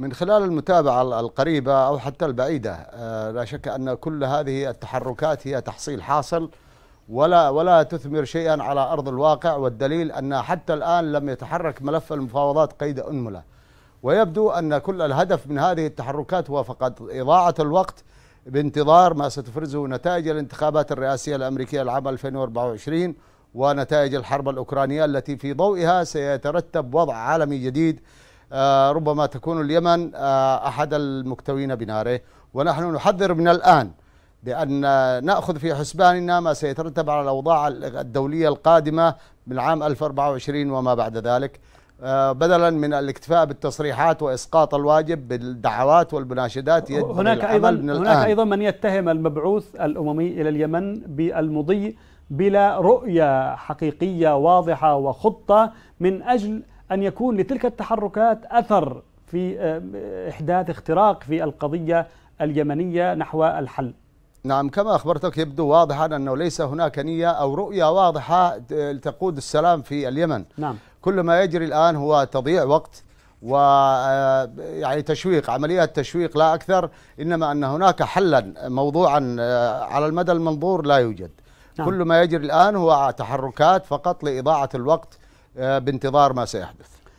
من خلال المتابعة القريبة أو حتى البعيدة آه، لا شك أن كل هذه التحركات هي تحصيل حاصل ولا ولا تثمر شيئا على أرض الواقع والدليل أن حتى الآن لم يتحرك ملف المفاوضات قيد أنملة ويبدو أن كل الهدف من هذه التحركات هو فقط إضاعة الوقت بانتظار ما ستفرزه نتائج الانتخابات الرئاسية الأمريكية العام 2024 ونتائج الحرب الأوكرانية التي في ضوئها سيترتب وضع عالمي جديد آه، ربما تكون اليمن آه، أحد المكتوين بناره ونحن نحذر من الآن بأن نأخذ في حسباننا ما سيترتب على الأوضاع الدولية القادمة من عام 2024 وما بعد ذلك آه، بدلا من الاكتفاء بالتصريحات واسقاط الواجب بالدعوات والمناشدات هناك ايضا من الآن. هناك ايضا من يتهم المبعوث الاممي الى اليمن بالمضي بلا رؤيه حقيقيه واضحه وخطه من اجل أن يكون لتلك التحركات أثر في آه، إحداث اختراق في القضية اليمنية نحو الحل نعم كما أخبرتك يبدو واضحا أنه ليس هناك نية أو رؤية واضحة آه، لتقود السلام في اليمن نعم كل ما يجري الآن هو تضييع وقت و آه، يعني تشويق عمليات تشويق لا أكثر إنما أن هناك حلا موضوعا على المدى المنظور لا يوجد نعم. كل ما يجري الآن هو تحركات فقط لإضاعة الوقت آه، بانتظار ما سيحدث